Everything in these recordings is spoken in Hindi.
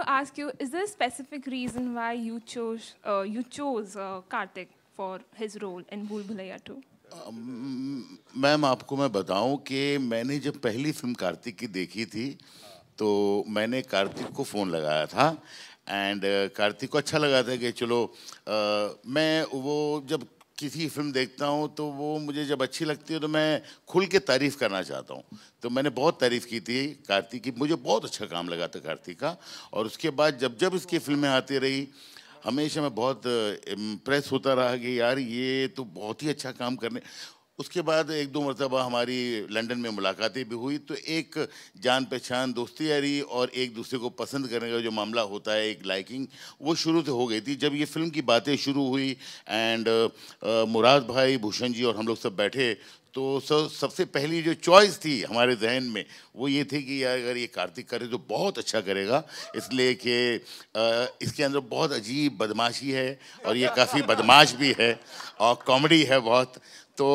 to ask you, is there a specific reason why you chose uh, you chose uh, Kartik for his role in Bhul Bhulaiya 2? Ma'am आपको मैं बताऊं कि मैंने जब पहली फिल्म कार्तिक की देखी थी तो मैंने कार्तिक को फ़ोन लगाया था एंड कार्तिक को अच्छा लगा था कि चलो मैं वो जब किसी फिल्म देखता हूँ तो वो मुझे जब अच्छी लगती है तो मैं खुल के तारीफ़ करना चाहता हूँ तो मैंने बहुत तारीफ़ की थी कार्तिक की मुझे बहुत अच्छा काम लगा था कार्तिक का और उसके बाद जब जब इसकी फिल्में आती रही हमेशा मैं बहुत इम्प्रेस होता रहा कि यार ये तो बहुत ही अच्छा काम करने उसके बाद एक दो मरतबा हमारी लंदन में मुलाकातें भी हुई तो एक जान पहचान दोस्ती यारी और एक दूसरे को पसंद करने का जो मामला होता है एक लाइकिंग वो शुरू से हो गई थी जब ये फिल्म की बातें शुरू हुई एंड मुराद भाई भूषण जी और हम लोग सब बैठे तो सब सबसे पहली जो चॉइस थी हमारे जहन में वो ये थी कि यार अगर ये कार्तिक करे तो बहुत अच्छा करेगा इसलिए कि इसके अंदर बहुत अजीब बदमाशी है और ये काफ़ी बदमाश भी है और कॉमेडी है बहुत तो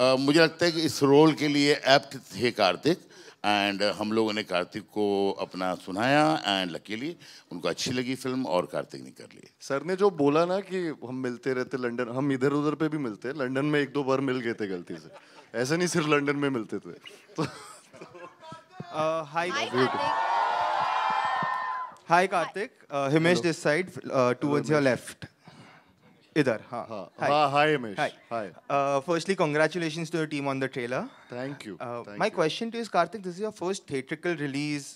आ, मुझे लगता है कि इस रोल के लिए एप्ट थे कार्तिक एंड uh, हम लोगों ने कार्तिक को अपना सुनाया एंड लकीली उनको अच्छी लगी फिल्म और कार्तिक ने कर ली सर ने जो बोला ना कि हम मिलते रहते लंदन हम इधर उधर पे भी मिलते लंदन में एक दो बार मिल गए थे गलती से ऐसे नहीं सिर्फ लंदन में मिलते थे तो hi hi Kartik Himesh this side towards your left इधर हाँ firstly congratulation to team on the trailer thank you my question two is Kartik this is your first theatrical release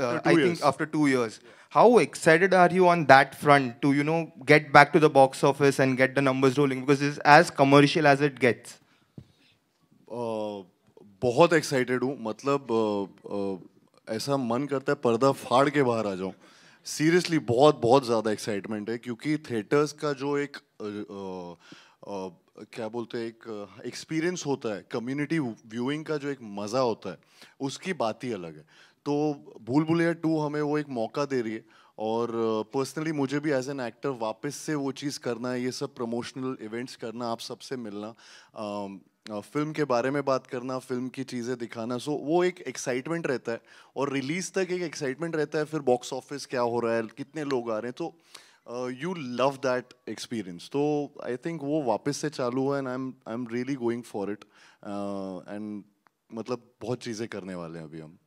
I think after two years how excited are you on that front to you know get back to the box office and get the numbers rolling because is बहुत मतलब uh, uh, ऐसा मन करता है सीरियसली बहुत बहुत ज़्यादा एक्साइटमेंट है क्योंकि थिएटर्स का जो एक क्या बोलते हैं एक एक्सपीरियंस होता है कम्युनिटी व्यूइंग का जो एक मज़ा होता है उसकी बात ही अलग है तो भूल भुलैया टू हमें वो एक मौका दे रही है और पर्सनली uh, मुझे भी एज एन एक्टर वापस से वो चीज़ करना है ये सब प्रमोशनल इवेंट्स करना आप सबसे मिलना फिल्म um, uh, के बारे में बात करना फिल्म की चीज़ें दिखाना सो वो एक एक्साइटमेंट रहता है और रिलीज़ तक एक एक्साइटमेंट रहता है फिर बॉक्स ऑफिस क्या हो रहा है कितने लोग आ रहे हैं तो यू लव दैट एक्सपीरियंस तो आई थिंक वो वापस से चालू हुआ and I am I am really going for it and मतलब बहुत चीज़ें करने वाले हैं अभी हम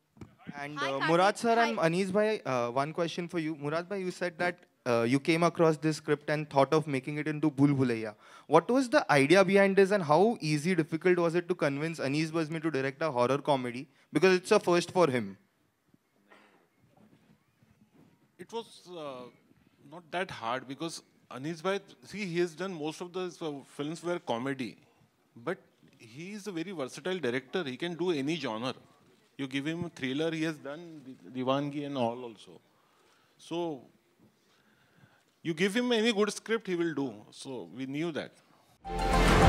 And Hi, uh, Murad sir Hi. and Anis bhai, uh, one question for you. Murad bhai, you said that uh, you came across this script and thought of making it into Bulbulaya. What was the idea behind this and how easy, difficult was it to convince Anis to direct a horror comedy? Because it's a first for him. It was uh, not that hard because Anis Bhai, see, he has done most of the uh, films were comedy. But he is a very versatile director. He can do any genre. You give him thriller, he has done Divangi and all also. So you give him any good script, he will do. So we knew that.